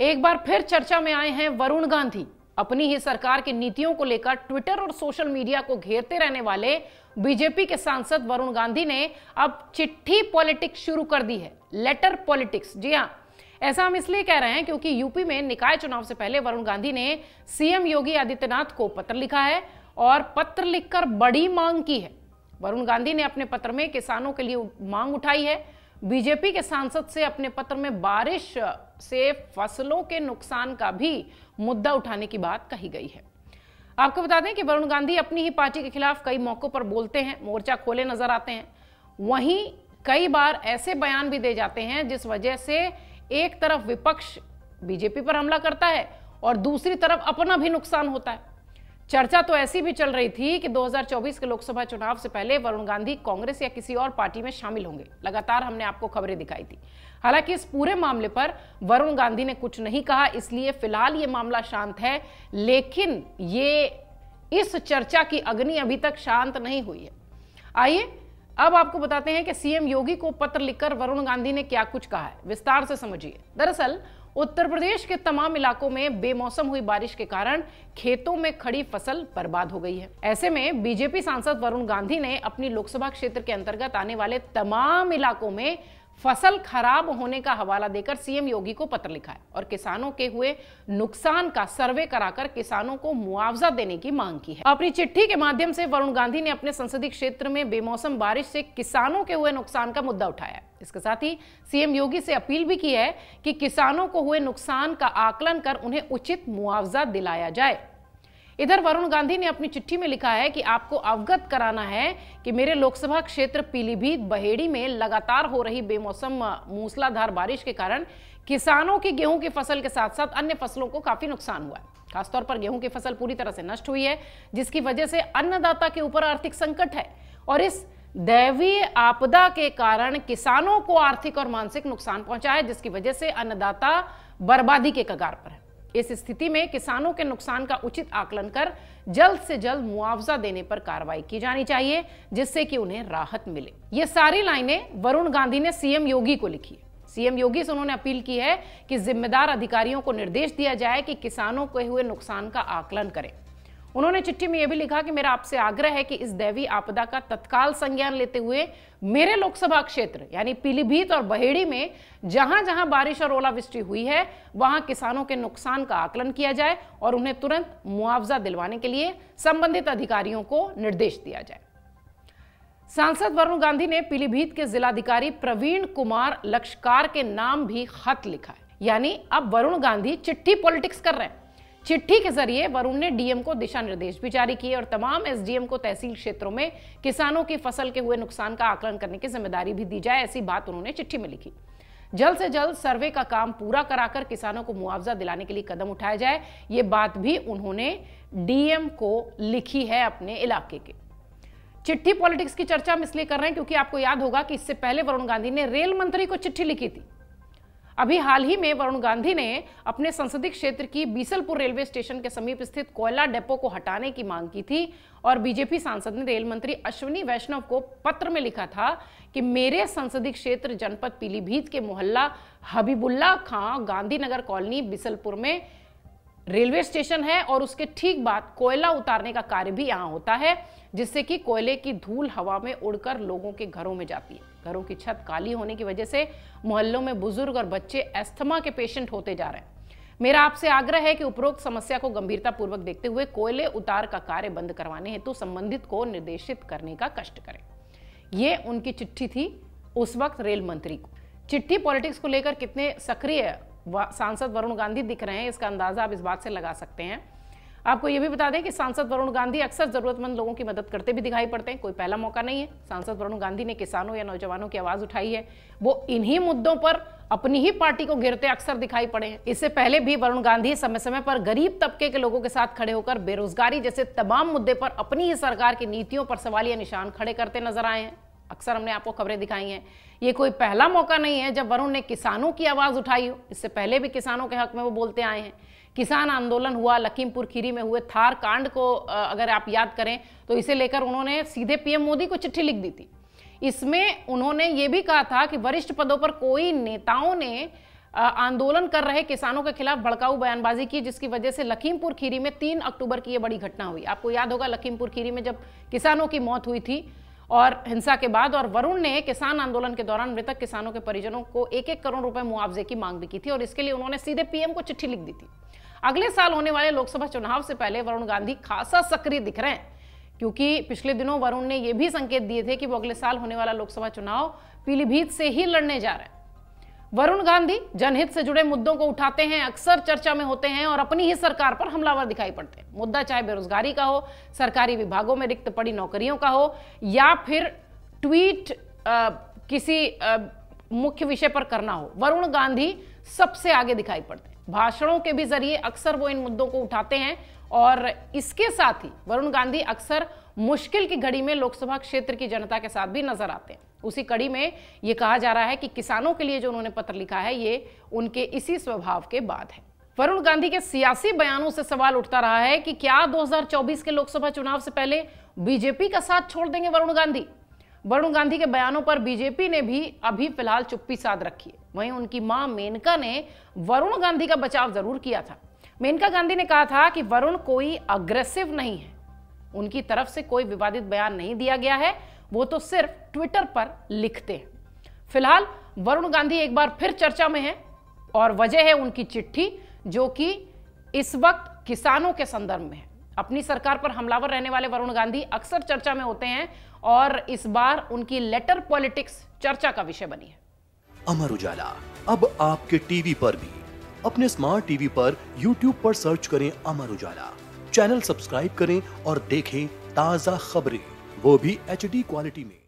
एक बार फिर चर्चा में आए हैं वरुण गांधी अपनी ही सरकार की नीतियों को लेकर ट्विटर और सोशल मीडिया को घेरते रहने वाले बीजेपी के सांसद वरुण गांधी ने अब चिट्ठी पॉलिटिक्स शुरू कर दी है लेटर पॉलिटिक्स जी हाँ ऐसा हम इसलिए कह रहे हैं क्योंकि यूपी में निकाय चुनाव से पहले वरुण गांधी ने सीएम योगी आदित्यनाथ को पत्र लिखा है और पत्र लिखकर बड़ी मांग की है वरुण गांधी ने अपने पत्र में किसानों के लिए मांग उठाई है बीजेपी के सांसद से अपने पत्र में बारिश से फसलों के नुकसान का भी मुद्दा उठाने की बात कही गई है आपको बता दें कि वरुण गांधी अपनी ही पार्टी के खिलाफ कई मौकों पर बोलते हैं मोर्चा खोले नजर आते हैं वहीं कई बार ऐसे बयान भी दे जाते हैं जिस वजह से एक तरफ विपक्ष बीजेपी पर हमला करता है और दूसरी तरफ अपना भी नुकसान होता है चर्चा तो ऐसी भी चल रही थी कि 2024 के लोकसभा चुनाव से पहले वरुण गांधी कांग्रेस या किसी और पार्टी में शामिल होंगे लगातार हमने आपको खबरें दिखाई थी हालांकि इस पूरे मामले पर वरुण गांधी ने कुछ नहीं कहा इसलिए फिलहाल ये मामला शांत है लेकिन ये इस चर्चा की अग्नि अभी तक शांत नहीं हुई है आइए अब आपको बताते हैं कि सीएम योगी को पत्र लिखकर वरुण गांधी ने क्या कुछ कहा है विस्तार से समझिए दरअसल उत्तर प्रदेश के तमाम इलाकों में बेमौसम हुई बारिश के कारण खेतों में खड़ी फसल बर्बाद हो गई है ऐसे में बीजेपी सांसद वरुण गांधी ने अपनी लोकसभा क्षेत्र के अंतर्गत आने वाले तमाम इलाकों में फसल खराब होने का हवाला देकर सीएम योगी को पत्र लिखा है और किसानों के हुए नुकसान का सर्वे कराकर किसानों को मुआवजा देने की मांग की है अपनी चिट्ठी के माध्यम से वरुण गांधी ने अपने संसदीय क्षेत्र में बेमौसम बारिश से किसानों के हुए नुकसान का मुद्दा उठाया इसके साथ ही सीएम योगी से अपील भी की है कि किसानों को हुए नुकसान का आकलन कर उन्हें उचित मुआवजा दिलाया जाए इधर वरुण गांधी ने अपनी चिट्ठी में लिखा है कि आपको अवगत कराना है कि मेरे लोकसभा क्षेत्र पीलीभीत बहेड़ी में लगातार हो रही बेमौसम मूसलाधार बारिश के कारण किसानों की गेहूं की फसल के साथ साथ अन्य फसलों को काफी नुकसान हुआ है खासतौर पर गेहूं की फसल पूरी तरह से नष्ट हुई है जिसकी वजह से अन्नदाता के ऊपर आर्थिक संकट है और इस दैवीय आपदा के कारण किसानों को आर्थिक और मानसिक नुकसान पहुंचा है जिसकी वजह से अन्नदाता बर्बादी के कगार पर है इस स्थिति में किसानों के नुकसान का उचित आकलन कर जल्द से जल्द मुआवजा देने पर कार्रवाई की जानी चाहिए जिससे कि उन्हें राहत मिले ये सारी लाइनें वरुण गांधी ने सीएम योगी को लिखी है सीएम योगी से उन्होंने अपील की है कि जिम्मेदार अधिकारियों को निर्देश दिया जाए कि किसानों के हुए नुकसान का आकलन करें उन्होंने चिट्ठी में यह भी लिखा कि मेरा आपसे आग्रह है कि इस दैवी आपदा का तत्काल संज्ञान लेते हुए मेरे लोकसभा क्षेत्र यानी पीलीभीत और बहेड़ी में जहां जहां बारिश और ओलावृष्टि हुई है वहां किसानों के नुकसान का आकलन किया जाए और उन्हें तुरंत मुआवजा दिलवाने के लिए संबंधित अधिकारियों को निर्देश दिया जाए सांसद वरुण गांधी ने पीलीभीत के जिलाधिकारी प्रवीण कुमार लक्षकार के नाम भी खत लिखा है यानी अब वरुण गांधी चिट्ठी पॉलिटिक्स कर रहे हैं चिट्ठी के जरिए वरुण ने डीएम को दिशा निर्देश भी जारी किए और तमाम एसडीएम को तहसील क्षेत्रों में किसानों की फसल के हुए नुकसान का आकलन करने की जिम्मेदारी भी दी जाए ऐसी बात उन्होंने चिट्ठी में लिखी जल्द से जल्द सर्वे का काम पूरा कराकर किसानों को मुआवजा दिलाने के लिए कदम उठाया जाए ये बात भी उन्होंने डीएम को लिखी है अपने इलाके के चिट्ठी पॉलिटिक्स की चर्चा हम इसलिए कर रहे हैं क्योंकि आपको याद होगा कि इससे पहले वरुण गांधी ने रेल मंत्री को चिट्ठी लिखी थी अभी हाल ही में वरुण गांधी ने अपने संसदीय क्षेत्र की बीसलपुर रेलवे स्टेशन के समीप स्थित कोयला डेपो को हटाने की मांग की थी और बीजेपी सांसद ने रेल मंत्री अश्विनी वैष्णव को पत्र में लिखा था कि मेरे संसदीय क्षेत्र जनपद पीलीभीत के मोहल्ला हबीबुल्ला खां गांधीनगर कॉलोनी बीसलपुर में रेलवे स्टेशन है और उसके ठीक बाद कोयला उतारने का कार्य भी यहाँ होता है जिससे कि कोयले की धूल हवा में उड़कर लोगों के घरों में जाती है घरों की छत काली होने की वजह से मोहल्लों में बुजुर्ग और बच्चे एस्थमा के पेशेंट होते जा रहे हैं मेरा आपसे आग्रह है कि उपरोक्त समस्या को गंभीरतापूर्वक देखते हुए कोयले उतार का कार्य बंद करवाने हेतु तो संबंधित को निर्देशित करने का कष्ट करें ये उनकी चिट्ठी थी उस वक्त रेल मंत्री को चिट्ठी पॉलिटिक्स को लेकर कितने सक्रिय सांसद वरुण गांधी दिख रहे हैं इसका अंदाज़ा आप इस बात से लगा सकते हैं आपको यह भी बता दें कि सांसद वरुण गांधी अक्सर ज़रूरतमंद लोगों की मदद करते भी दिखाई पड़ते हैं कोई पहला मौका नहीं है सांसद वरुण गांधी ने किसानों या नौजवानों की आवाज़ उठाई है वो इन्हीं मुद्दों पर अपनी ही पार्टी को गिरते अक्सर दिखाई पड़े हैं इससे पहले भी वरुण गांधी समय समय पर गरीब तबके के लोगों के साथ खड़े होकर बेरोजगारी जैसे तमाम मुद्दे पर अपनी ही सरकार की नीतियों पर सवालिया निशान खड़े करते नजर आए हैं अक्सर हमने आपको खबरें दिखाई हैं ये कोई पहला मौका नहीं है जब वरुण ने किसानों की आवाज़ उठाई हो इससे पहले भी किसानों के हक में वो बोलते आए हैं किसान आंदोलन हुआ लखीमपुर खीरी में हुए थार कांड को अगर आप याद करें तो इसे लेकर उन्होंने सीधे पीएम मोदी को चिट्ठी लिख दी थी इसमें उन्होंने ये भी कहा था कि वरिष्ठ पदों पर कोई नेताओं ने आंदोलन कर रहे किसानों के खिलाफ भड़काऊ बयानबाजी की जिसकी वजह से लखीमपुर खीरी में तीन अक्टूबर की यह बड़ी घटना हुई आपको याद होगा लखीमपुर खीरी में जब किसानों की मौत हुई थी और हिंसा के बाद और वरुण ने किसान आंदोलन के दौरान मृतक किसानों के परिजनों को एक एक करोड़ रुपए मुआवजे की मांग भी की थी और इसके लिए उन्होंने सीधे पीएम को चिट्ठी लिख दी थी अगले साल होने वाले लोकसभा चुनाव से पहले वरुण गांधी खासा सक्रिय दिख रहे हैं क्योंकि पिछले दिनों वरुण ने यह भी संकेत दिए थे कि वो अगले साल होने वाला लोकसभा चुनाव पीलीभीत से ही लड़ने जा रहे हैं वरुण गांधी जनहित से जुड़े मुद्दों को उठाते हैं अक्सर चर्चा में होते हैं और अपनी ही सरकार पर हमलावर दिखाई पड़ते हैं मुद्दा चाहे बेरोजगारी का हो सरकारी विभागों में रिक्त पड़ी नौकरियों का हो या फिर ट्वीट आ, किसी आ, मुख्य विषय पर करना हो वरुण गांधी सबसे आगे दिखाई पड़ते हैं भाषणों के भी जरिए अक्सर वो इन मुद्दों को उठाते हैं और इसके साथ ही वरुण गांधी अक्सर मुश्किल की घड़ी में लोकसभा क्षेत्र की जनता के साथ भी नजर आते हैं उसी कड़ी में ये कहा जा रहा है कि किसानों के लिए जो उन्होंने पत्र लिखा है ये उनके इसी स्वभाव के बाद है वरुण गांधी के सियासी बयानों से सवाल उठता रहा है कि क्या 2024 के लोकसभा चुनाव से पहले बीजेपी का साथ छोड़ देंगे वरुण गांधी वरुण गांधी के बयानों पर बीजेपी ने भी अभी फिलहाल चुप्पी साध रखी है वहीं उनकी मां मेनका ने वरुण गांधी का बचाव जरूर किया था मेनका गांधी ने कहा था कि वरुण कोई अग्रेसिव नहीं है उनकी तरफ से कोई विवादित बयान नहीं दिया गया है वो तो सिर्फ ट्विटर पर लिखते हैं फिलहाल वरुण गांधी एक बार फिर चर्चा में हैं और वजह है उनकी चिट्ठी जो कि इस वक्त किसानों के संदर्भ में है अपनी सरकार पर हमलावर रहने वाले वरुण गांधी अक्सर चर्चा में होते हैं और इस बार उनकी लेटर पॉलिटिक्स चर्चा का विषय बनी है अमर उजाला अब आपके टीवी पर भी अपने स्मार्ट टीवी पर यूट्यूब पर सर्च करें अमर उजाला चैनल सब्सक्राइब करें और देखें ताजा खबरें वो भी एच क्वालिटी में